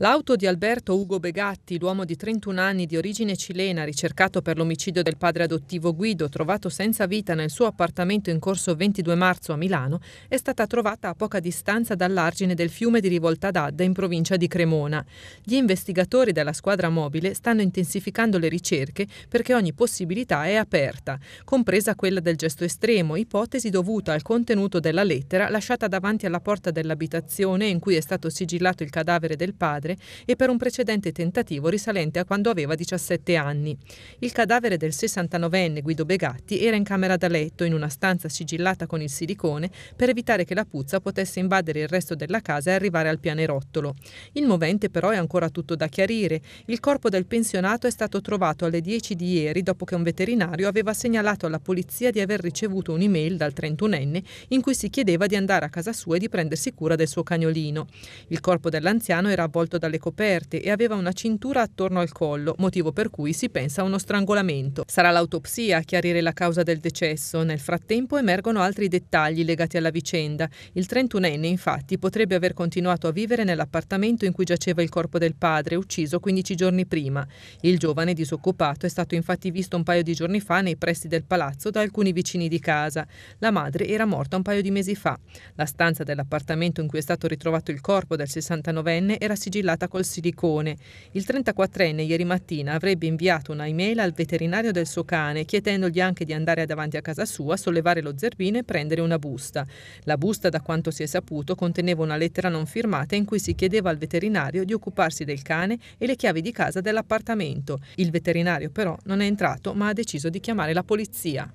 L'auto di Alberto Ugo Begatti, l'uomo di 31 anni di origine cilena ricercato per l'omicidio del padre adottivo Guido, trovato senza vita nel suo appartamento in corso 22 marzo a Milano, è stata trovata a poca distanza dall'argine del fiume di Rivolta d'Adda in provincia di Cremona. Gli investigatori della squadra mobile stanno intensificando le ricerche perché ogni possibilità è aperta, compresa quella del gesto estremo, ipotesi dovuta al contenuto della lettera lasciata davanti alla porta dell'abitazione in cui è stato sigillato il cadavere del padre padre e per un precedente tentativo risalente a quando aveva 17 anni. Il cadavere del 69enne Guido Begatti era in camera da letto in una stanza sigillata con il silicone per evitare che la puzza potesse invadere il resto della casa e arrivare al pianerottolo. Il movente però è ancora tutto da chiarire. Il corpo del pensionato è stato trovato alle 10 di ieri dopo che un veterinario aveva segnalato alla polizia di aver ricevuto un'email dal 31enne in cui si chiedeva di andare a casa sua e di prendersi cura del suo cagnolino. Il corpo dell'anziano era avvolto attirato dalle coperte e aveva una cintura attorno al collo, motivo per cui si pensa a uno strangolamento. Sarà l'autopsia a chiarire la causa del decesso. Nel frattempo emergono altri dettagli legati alla vicenda. Il 31enne infatti potrebbe aver continuato a vivere nell'appartamento in cui giaceva il corpo del padre, ucciso 15 giorni prima. Il giovane disoccupato è stato infatti visto un paio di giorni fa nei pressi del palazzo da alcuni vicini di casa. La madre era morta un paio di mesi fa. La stanza dell'appartamento in cui è stato ritrovato il corpo del 69enne era sigillata sigillata col silicone. Il 34enne ieri mattina avrebbe inviato una email al veterinario del suo cane chiedendogli anche di andare davanti a casa sua, sollevare lo zerbino e prendere una busta. La busta, da quanto si è saputo, conteneva una lettera non firmata in cui si chiedeva al veterinario di occuparsi del cane e le chiavi di casa dell'appartamento. Il veterinario però non è entrato ma ha deciso di chiamare la polizia.